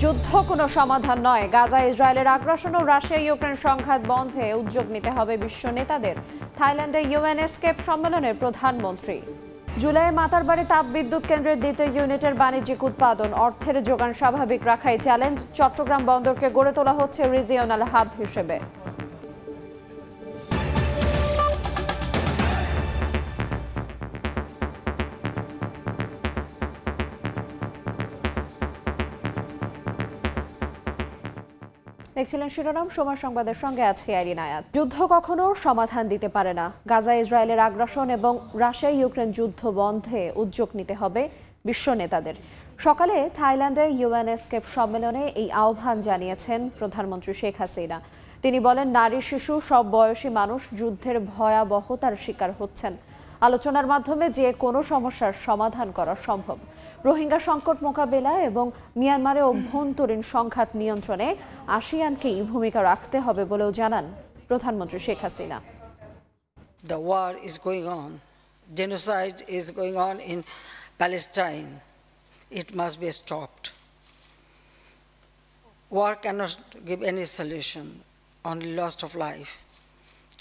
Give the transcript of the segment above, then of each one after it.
যুদ্ধ কোনো সমাধান নয় গাজা ইসরায়েলের আগ্রাসন ও রাশিয়া ইউক্রেন সংঘাত বন্ধে উদ্যোগ নিতে হবে বিশ্ব নেতাদের থাইল্যান্ডে ইউএনএসকেপ সম্মেলনের প্রধানমন্ত্রী জুলাই মাতারবাড়ি তাপ বিদ্যুৎ কেন্দ্রের দ্বিতীয় ইউনিটের বাণিজ্যিক উৎপাদন অর্থের যোগান স্বাভাবিক রাখাই চ্যালেঞ্জ চট্টগ্রাম বন্দরকে গড়ে তোলা হচ্ছে রিজিওনাল হাব হিসেবে দেখছিলেন শিরোনাম সোমার সংবাদের সঙ্গে আছে আইরিন আয়াত যুদ্ধ কখনো সমাধান দিতে পারে না গাজা ইসরায়েলের আগ্রাসন এবং রাশিয়া ইউক্রেন যুদ্ধ বন্ধে উদ্যোগ নিতে হবে বিশ্ব নেতাদের সকালে থাইল্যান্ডে ইউএনএসকেপ সম্মেলনে এই আহ্বান জানিয়েছেন প্রধানমন্ত্রী শেখ হাসিনা তিনি বলেন নারী শিশু সব বয়সী মানুষ যুদ্ধের ভয়াবহতার শিকার হচ্ছেন আলোচনার মাধ্যমে যে কোনো সমস্যার সমাধান করা সম্ভব রোহিঙ্গা সংকট মোকাবেলা এবং মিয়ানমারে অভ্যন্তরীণ সংঘাত নিয়ন্ত্রণে আসিয়ানকেই ভূমিকা রাখতে হবে বলেও জানান প্রধানমন্ত্রী Sheikh Hasina The war is going on. Genocide is going on in Palestine. It must be stopped. War cannot give any solution, only loss of life.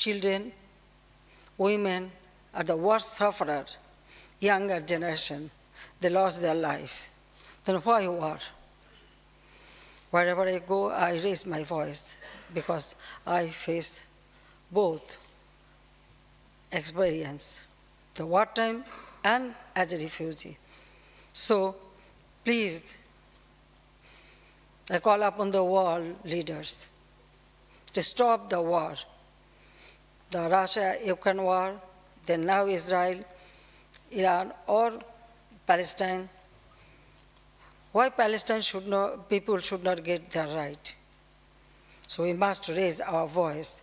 Children, women, are the worst sufferer, younger generation. They lost their life. Then why war? Wherever I go, I raise my voice because I faced both experience, the wartime and as a refugee. So please, I call upon the world leaders to stop the war, the Russia-Ukraine war, then now Israel, Iran, or Palestine. Why Palestine should not, people should not get their right? So we must raise our voice.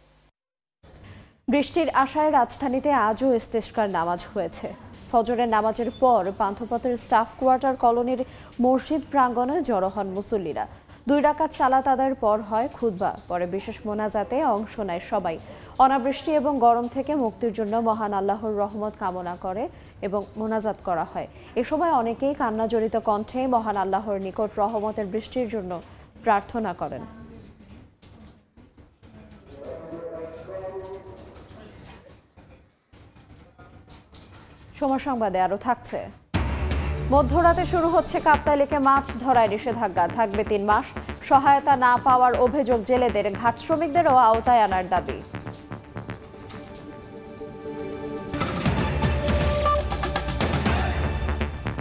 বৃষ্টির আশায় রাজধানীতে আজও ইস্তেস্কার নামাজ হয়েছে ফজরের নামাজের পর পান্থপথের staff quarter কলোনির মসজিদ প্রাঙ্গনে জড়ো হন মুসল্লিরা দুই ডাকাত চালাত আদায়ের পর হয় খুদ্া পরে বিশেষ মোনাজাতে অংশ নেয় সবাই অনাবৃষ্টি এবং গরম থেকে মুক্তির জন্য মহান আল্লাহর রহমত কামনা করে এবং মোনাজাত করা হয় এ সময় অনেকেই কান্নাজড়িত কণ্ঠে মহান আল্লাহর নিকট রহমতের বৃষ্টির জন্য প্রার্থনা করেন সময় সংবাদে আরও থাকছে মধ্যরাতে শুরু হচ্ছে কাপ্তাই মাছ ধরায় নিষেধাজ্ঞা থাকবে তিন মাস সহায়তা না পাওয়ার অভিযোগ জেলেদের ঘাট শ্রমিকদেরও আওতায় আনার দাবি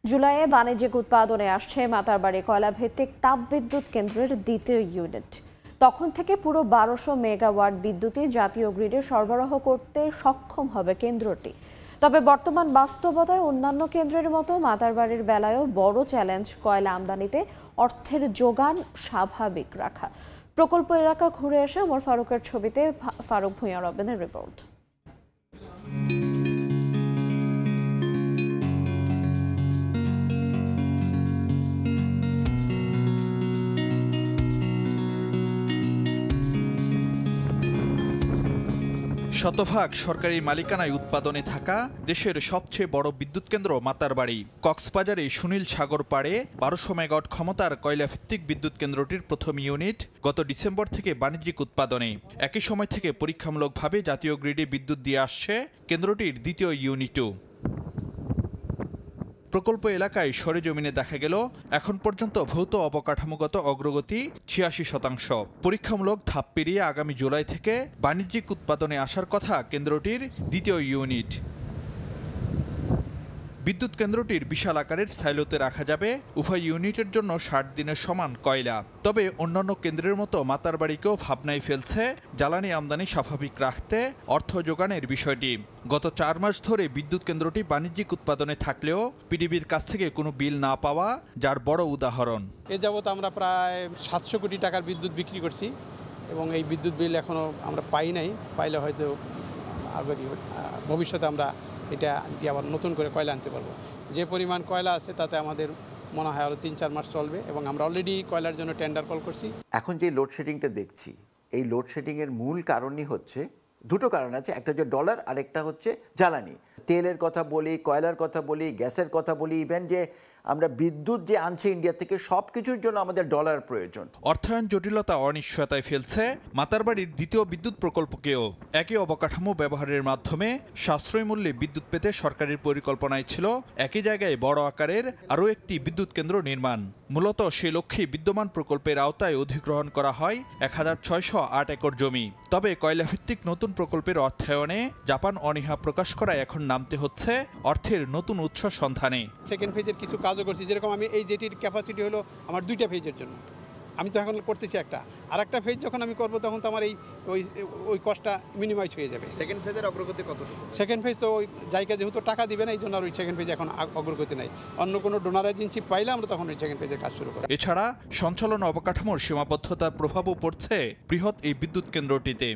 জুলাইয়ে বাণিজ্যিক উৎপাদনে আসছে মাতারবাড়ি কয়লাভিত্তিক তাপবিদ্যুৎ কেন্দ্রের দ্বিতীয় ইউনিট তখন থেকে পুরো বারোশো মেগাওয়াট বিদ্যুতে জাতীয় গ্রিডে সরবরাহ করতে সক্ষম হবে কেন্দ্রটি তবে বর্তমান বাস্তবতায় অন্যান্য কেন্দ্রের মতো মাদারবাড়ির বেলায়ও বড় চ্যালেঞ্জ কয়লা আমদানিতে অর্থের যোগান স্বাভাবিক রাখা প্রকল্প এলাকা ঘুরে এসে ওমর ফারুকের ছবিতে ফারুক ভূঁইয়া রবেনের রিপোর্ট শতভাগ সরকারি মালিকানায় উৎপাদনে থাকা দেশের সবচেয়ে বড় বিদ্যুৎ কেন্দ্র মাতারবাড়ি কক্সবাজারে সুনীল সাগর পাড়ে বারোশো মেগাওয়াট ক্ষমতার কয়লাভিত্তিক বিদ্যুৎ কেন্দ্রটির প্রথম ইউনিট গত ডিসেম্বর থেকে বাণিজ্যিক উৎপাদনে একই সময় থেকে পরীক্ষামূলকভাবে জাতীয় গ্রিডে বিদ্যুৎ দিয়ে আসছে কেন্দ্রটির দ্বিতীয় ইউনিটও প্রকল্প এলাকায় সরেজমিনে দেখা গেল এখন পর্যন্ত ভৌত অবকাঠামোগত অগ্রগতি ছিয়াশি শতাংশ পরীক্ষামূলক ধাপ পেরিয়ে আগামী জুলাই থেকে বাণিজ্যিক উৎপাদনে আসার কথা কেন্দ্রটির দ্বিতীয় ইউনিট বিদ্যুৎ কেন্দ্রটির বিশাল আকারের সাইলোতে রাখা যাবে উভয় ইউনিটের জন্য ষাট দিনের সমান কয়লা তবে অন্যান্য কেন্দ্রের মতো মাতার বাড়িকেও ভাবনায় ফেলছে জ্বালানি আমদানি স্বাভাবিক রাখতে অর্থ যোগানের বিষয়টি গত চার মাস ধরে বিদ্যুৎ কেন্দ্রটি বাণিজ্যিক উৎপাদনে থাকলেও পিডিবির কাছ থেকে কোনো বিল না পাওয়া যার বড় উদাহরণ এ যাবৎ আমরা প্রায় সাতশো কোটি টাকার বিদ্যুৎ বিক্রি করছি এবং এই বিদ্যুৎ বিল এখনও আমরা পাই নাই পাইলে হয়তো ভবিষ্যতে আমরা এটা দিয়ে আবার নতুন করে কয়লা আনতে পারবো যে পরিমাণ কয়লা আছে তাতে আমাদের মনে হয় আরও তিন চার মাস চলবে এবং আমরা অলরেডি কয়লার জন্য টেন্ডার কল করছি এখন যে লোডশেডিংটা দেখছি এই লোডশেডিংয়ের মূল কারণই হচ্ছে দুটো কারণ আছে একটা হচ্ছে ডলার আরেকটা হচ্ছে জ্বালানি তেলের কথা বলি কয়লার কথা বলি গ্যাসের কথা বলি ইভেন যে আমরা বিদ্যুৎ যে আনছে ইন্ডিয়া থেকে সব কিছুর জন্য আমাদের ডলার প্রয়োজন অর্থায়ন জটিলতা অনিশ্চয়তায় ফেলছে মাতারবাড়ির দ্বিতীয় বিদ্যুৎ প্রকল্পকেও একই অবকাঠামো ব্যবহারের মাধ্যমে সাশ্রয় মূল্যে বিদ্যুৎ পেতে সরকারের পরিকল্পনায় ছিল একই জায়গায় বড় আকারের আরও একটি বিদ্যুৎ কেন্দ্র নির্মাণ মূলত সে লক্ষ্যে বিদ্যমান প্রকল্পের আওতায় অধিগ্রহণ করা হয় এক হাজার ছয়শো আট একর জমি তবে কয়লাভিত্তিক নতুন প্রকল্পের অর্থায়নে জাপান অনীহা প্রকাশ করা এখন নামতে হচ্ছে অর্থের নতুন উৎস সন্ধানে সেকেন্ড ফেজের কিছু কাজও করছি যেরকম আমি এই যেটির ক্যাপাসিটি হলো আমার দুইটা ফেজের জন্য আমি তো এখন করতেছি একটা আর একটা ফেজ যখন আমি করব তখন তো আমার এই ওই ওই কষ্টটা মিনিমাইজ হয়ে যাবে সেকেন্ড ফেজের অগ্রগতি কত সেকেন্ড ফেজ তো ওই জায়গা যেহেতু টাকা দিবে না এই জন্য আর ওই সেকেন্ড ফেজ এখন অগ্রগতি নাই অন্য কোনো ডোনার এজেন্সি পাইলে আমরা তখন ওই সেকেন্ড ফেজের কাজ শুরু করব এছাড়া সঞ্চালন অবকাঠামোর সীমাবদ্ধতার প্রভাবও পড়ছে বৃহৎ এই বিদ্যুৎ কেন্দ্রটিতে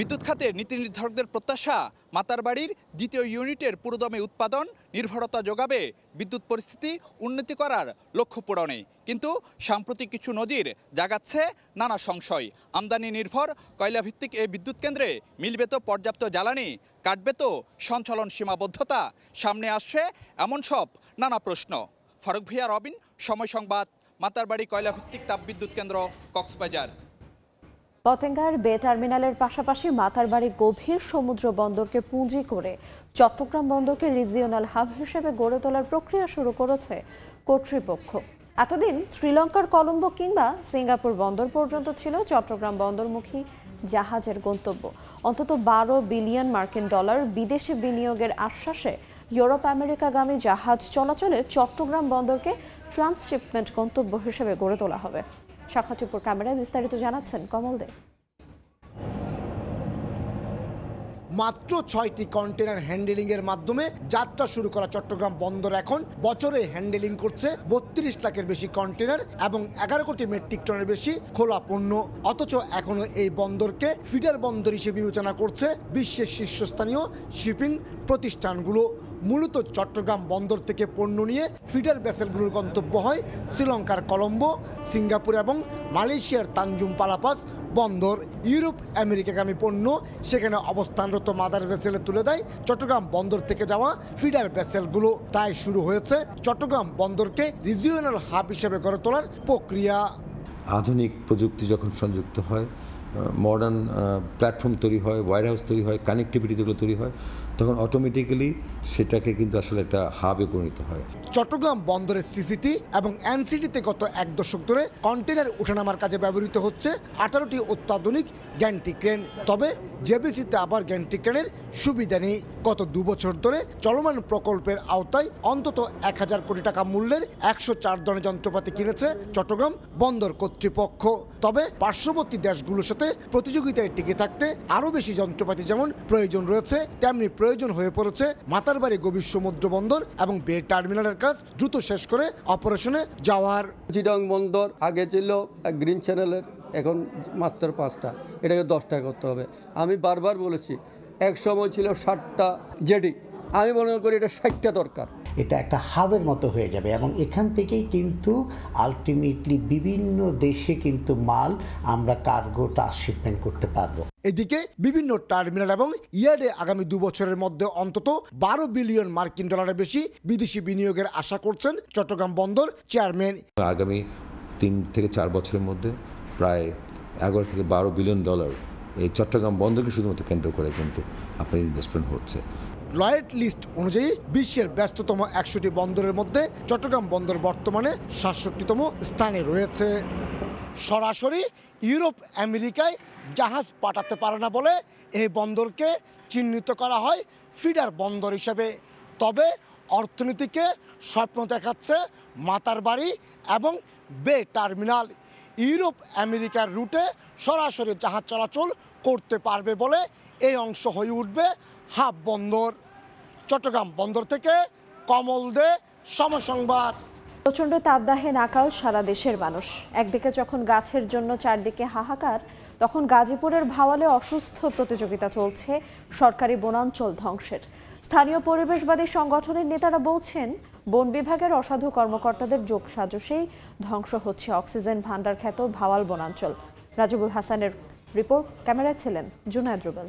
বিদ্যুৎ খাতের নীতি নির্ধারকদের প্রত্যাশা মাতার বাড়ির দ্বিতীয় ইউনিটের পুরোদমে উৎপাদন নির্ভরতা যোগাবে বিদ্যুৎ পরিস্থিতি উন্নতি করার লক্ষ্য পূরণে কিন্তু সাম্প্রতিক কিছু নজির জাগাচ্ছে নানা সংশয় আমদানি নির্ভর কয়লাভিত্তিক এই বিদ্যুৎ কেন্দ্রে মিলবে তো পর্যাপ্ত জ্বালানি কাটবে তো সঞ্চালন সীমাবদ্ধতা সামনে আসছে এমন সব নানা প্রশ্ন ফারুক ভিয়া রবিন সময় সংবাদ মাতারবাড়ি কয়লাভিত্তিক তাপবিদ্যুৎ কেন্দ্র কক্সবাজার পতেঙ্গার বে টার্মিনালের পাশাপাশি মাথারবাড়ি গভীর সমুদ্র বন্দরকে পুঁজি করে চট্টগ্রাম বন্দরকে রিজিওনাল হাব হিসেবে গড়ে তোলার প্রক্রিয়া শুরু করেছে কর্তৃপক্ষ এতদিন শ্রীলঙ্কার কলম্বো কিংবা সিঙ্গাপুর বন্দর পর্যন্ত ছিল চট্টগ্রাম বন্দরমুখী জাহাজের গন্তব্য অন্তত বারো বিলিয়ন মার্কিন ডলার বিদেশি বিনিয়োগের আশ্বাসে ইউরোপ আমেরিকাগামী জাহাজ চলাচলে চট্টগ্রাম বন্দরকে ট্রান্সশিপমেন্ট গন্তব্য হিসেবে গড়ে তোলা হবে শাখা ক্যামেরায় বিস্তারিত জানাচ্ছেন কমল দে মাত্র ছয়টি কন্টেনার হ্যান্ডেলিং এর মাধ্যমে যাত্রা শুরু করা চট্টগ্রাম বন্দর এখন বছরে হ্যান্ডেলিং করছে বত্রিশ লাখের বেশি কন্টেনার এবং এগারো কোটি মেট্রিক টনের বেশি খোলা পণ্য অথচ এখনও এই বন্দরকে ফিডার বন্দর হিসেবে বিবেচনা করছে বিশ্বের শীর্ষস্থানীয় শিপিং প্রতিষ্ঠানগুলো মূলত চট্টগ্রাম বন্দর থেকে পণ্য নিয়ে ফিডার ভেসেলগুলোর গন্তব্য হয় শ্রীলঙ্কার কলম্বো সিঙ্গাপুর এবং মালয়েশিয়ার তানজুম পালাপাস বন্দর ইউরোপ আমেরিকাগামী পণ্য সেখানে অবস্থানরত মাদার ভেসেলে তুলে দেয় চট্টগ্রাম বন্দর থেকে যাওয়া ফিডার ভেসেলগুলো তাই শুরু হয়েছে চট্টগ্রাম বন্দরকে রিজিওনাল হাব হিসেবে গড়ে তোলার প্রক্রিয়া আধুনিক প্রযুক্তি যখন সংযুক্ত হয় মডার্ন প্ল্যাটফর্ম uh, তৈরি হয় ওয়ার হাউস তৈরি হয় কানেক্টিভিটি যেগুলো তৈরি হয় তখন অটোমেটিক্যালি সেটাকে কিন্তু আসলে একটা হাবে পরিণত হয় চট্টগ্রাম বন্দরের সিসিটি এবং এনসিটিতে গত এক দশক ধরে কন্টেনার ওঠানামার কাজে ব্যবহৃত হচ্ছে আঠারোটি অত্যাধুনিক গ্যান্টি ক্রেন তবে জেবিসিতে আবার গ্যান্টি ক্রেনের সুবিধা নেই গত দু বছর ধরে চলমান প্রকল্পের আওতায় অন্তত এক হাজার কোটি টাকা মূল্যের একশো চার ধরনের যন্ত্রপাতি কিনেছে চট্টগ্রাম বন্দর কর্তৃপক্ষ তবে পার্শ্ববর্তী দেশগুলোর সাথে সাথে প্রতিযোগিতায় টিকে থাকতে আরও বেশি যন্ত্রপাতি যেমন প্রয়োজন রয়েছে তেমনি প্রয়োজন হয়ে পড়েছে মাতারবাড়ি গভীর সমুদ্র বন্দর এবং বে টার্মিনালের কাজ দ্রুত শেষ করে অপারেশনে যাওয়ার জিডং বন্দর আগে ছিল গ্রিন চ্যানেলের এখন মাত্র পাঁচটা এটাকে দশটা করতে হবে আমি বারবার বলেছি এক সময় ছিল ষাটটা জেডি আমি মনে করি এটা ষাটটা দরকার এটা একটা হাবের মতো হয়ে যাবে এবং এখান থেকেই কিন্তু আলটিমেটলি বিভিন্ন দেশে কিন্তু মাল আমরা কার্গো ট্রান্সশিপমেন্ট করতে পারবো এদিকে বিভিন্ন টার্মিনাল এবং ইয়ার্ডে আগামী দু বছরের মধ্যে অন্তত বারো বিলিয়ন মার্কিন ডলারের বেশি বিদেশি বিনিয়োগের আশা করছেন চট্টগ্রাম বন্দর চেয়ারম্যান আগামী তিন থেকে চার বছরের মধ্যে প্রায় এগারো থেকে বারো বিলিয়ন ডলার এই চট্টগ্রাম বন্দরকে শুধুমাত্র কেন্দ্র করে কিন্তু আপনার ইনভেস্টমেন্ট হচ্ছে লয়েড লিস্ট অনুযায়ী বিশ্বের ব্যস্ততম একশোটি বন্দরের মধ্যে চট্টগ্রাম বন্দর বর্তমানে সাতষট্টিতম স্থানে রয়েছে সরাসরি ইউরোপ আমেরিকায় জাহাজ পাঠাতে পারে না বলে এই বন্দরকে চিহ্নিত করা হয় ফিডার বন্দর হিসেবে তবে অর্থনীতিকে স্বপ্ন দেখাচ্ছে মাতার বাড়ি এবং বে টার্মিনাল ইউরোপ আমেরিকার রুটে সরাসরি জাহাজ চলাচল করতে পারবে বলে এই অংশ হয়ে উঠবে হাফ বন্দর চট্টগ্রাম বন্দর থেকে কমল দে সমসংবাদ প্রচণ্ড তাপদাহে নাকাল সারা দেশের মানুষ একদিকে যখন গাছের জন্য চারদিকে হাহাকার তখন গাজীপুরের ভাওয়ালে অসুস্থ প্রতিযোগিতা চলছে সরকারি বনাঞ্চল ধ্বংসের স্থানীয় পরিবেশবাদী সংগঠনের নেতারা বলছেন বন বিভাগের অসাধু কর্মকর্তাদের যোগ সাজসেই ধ্বংস হচ্ছে অক্সিজেন ভাণ্ডার খ্যাত ভাওয়াল বনাঞ্চল রাজিবুল হাসানের রিপোর্ট ক্যামেরায় ছিলেন জুনায়দ রুবেল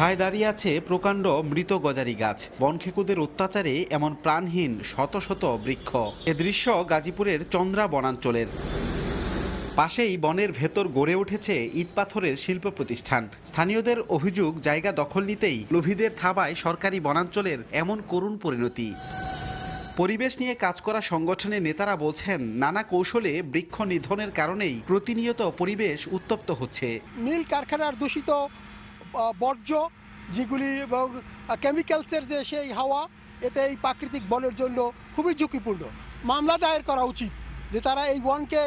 ফাঁকায় দাঁড়িয়ে আছে প্রকাণ্ড মৃত গজারি গাছ বনখেকুদের অত্যাচারে এমন প্রাণহীন শত শত বৃক্ষ এ দৃশ্য গাজীপুরের চন্দ্রা বনাঞ্চলের পাশেই বনের ভেতর গড়ে উঠেছে ইটপাথরের শিল্প প্রতিষ্ঠান স্থানীয়দের অভিযোগ জায়গা দখল নিতেই লোভীদের থাবায় সরকারি বনাঞ্চলের এমন করুণ পরিণতি পরিবেশ নিয়ে কাজ করা সংগঠনের নেতারা বলছেন নানা কৌশলে বৃক্ষ নিধনের কারণেই প্রতিনিয়ত পরিবেশ উত্তপ্ত হচ্ছে নীল কারখানার দূষিত বর্জ্য যেগুলি এবং কেমিক্যালসের যে সেই হাওয়া এতে এই প্রাকৃতিক বনের জন্য খুবই ঝুঁকিপূর্ণ মামলা দায়ের করা উচিত যে তারা এই বনকে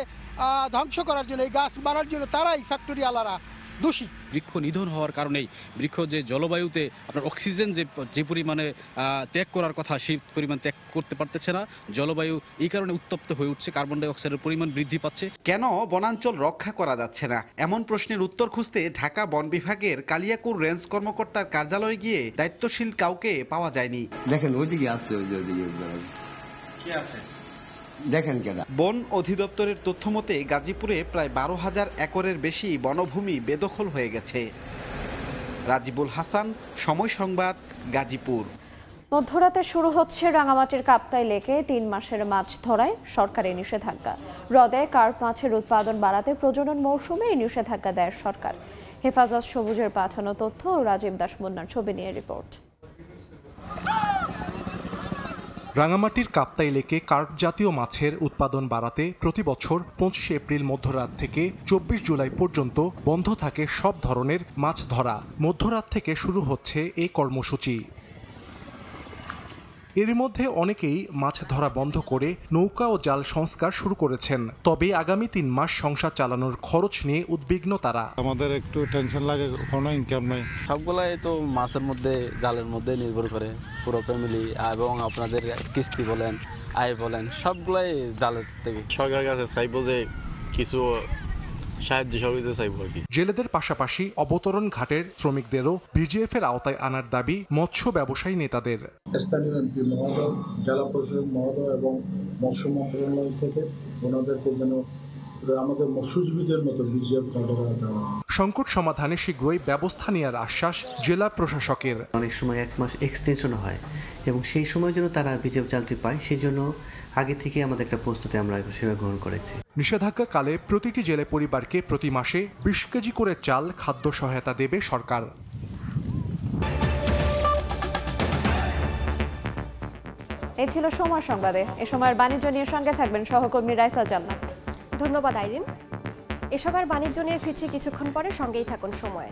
ধ্বংস করার জন্য এই গাছ মারার জন্য তারাই ফ্যাক্টরি দোষী বৃক্ষ নিধন হওয়ার কারণেই বৃক্ষ যে জলবায়ুতে আপনার অক্সিজেন যে যে পরিমাণে ত্যাগ করার কথা সেই পরিমাণ ত্যাগ করতে পারতেছে না জলবায়ু এই কারণে উত্তপ্ত হয়ে উঠছে কার্বন ডাইঅক্সাইডের পরিমাণ বৃদ্ধি পাচ্ছে কেন বনাঞ্চল রক্ষা করা যাচ্ছে না এমন প্রশ্নের উত্তর খুঁজতে ঢাকা বন বিভাগের কালিয়াকুর রেঞ্জ কর্মকর্তার কার্যালয়ে গিয়ে দায়িত্বশীল কাউকে পাওয়া যায়নি দেখেন ওইদিকে আছে ওই ওইদিকে আছে দেখেন কেনা বন অধিদপ্তরের তথ্য মতে গাজীপুরে প্রায় বারো হাজার একরের বেশি বনভূমি বেদখল হয়ে গেছে রাজিবুল হাসান সময় সংবাদ গাজীপুর মধ্যরাতে শুরু হচ্ছে রাঙামাটির কাপ্তাই লেকে তিন মাসের মাছ ধরায় সরকারি নিষেধাজ্ঞা হ্রদে কার্প মাছের উৎপাদন বাড়াতে প্রজনন মৌসুমে এই নিষেধাজ্ঞা দেয় সরকার হেফাজত সবুজের পাঠানো তথ্য রাজীব দাস মুন্নার ছবি নিয়ে রিপোর্ট রাঙামাটির কাপ্তাই লেকে কার্প জাতীয় মাছের উৎপাদন বাড়াতে প্রতি বছর পঁচিশে এপ্রিল মধ্যরাত থেকে চব্বিশ জুলাই পর্যন্ত বন্ধ থাকে সব ধরনের মাছ ধরা মধ্যরাত থেকে শুরু হচ্ছে এই কর্মসূচি এরই মধ্যে অনেকেই মাছ ধরা বন্ধ করে নৌকা ও জাল সংস্কার শুরু করেছেন তবে আগামী তিন মাস সংসার চালানোর খরচ নিয়ে উদ্বিগ্ন তারা আমাদের একটু টেনশন লাগে কোনো ইনকাম নাই সবগুলাই তো মাছের মধ্যে জালের মধ্যে নির্ভর করে পুরো ফ্যামিলি এবং আপনাদের কিস্তি বলেন আয় বলেন সবগুলাই জালের থেকে সরকার কাছে চাইবো যে কিছু জেলেদের পাশাপাশি অবতরণ ঘাটের শ্রমিকদেরও বিজিএফ এর আওতায় আনার দাবি মৎস্য ব্যবসায়ী নেতাদের স্থানীয় এমপি মহোদয় জেলা প্রশাসক মহোদয় এবং মৎস্য মন্ত্রণালয় থেকে ওনাদেরকে যেন সংকট সমাধানে শীঘ্রই ব্যবস্থা নেওয়ার আশ্বাস জেলা প্রশাসকের অনেক সময় এক মাস এক্সটেনশন হয় এবং সেই সময় যেন তারা বিজেপ চালটি পায় সেই জন্য আগে থেকে আমাদের একটা প্রস্তুতি আমরা সেভাবে গ্রহণ করেছি নিষেধাজ্ঞা কালে প্রতিটি জেলে পরিবারকে প্রতি মাসে বিশ কেজি করে চাল খাদ্য সহায়তা দেবে সরকার এই ছিল সময় সংবাদে এ সময়ের বাণিজ্য নিয়ে সঙ্গে থাকবেন সহকর্মী রাইসা জান্নাত ধন্যবাদ আইরিন এসবের বাণিজ্য নিয়ে ফিরছি কিছুক্ষণ পরে সঙ্গেই থাকুন সময়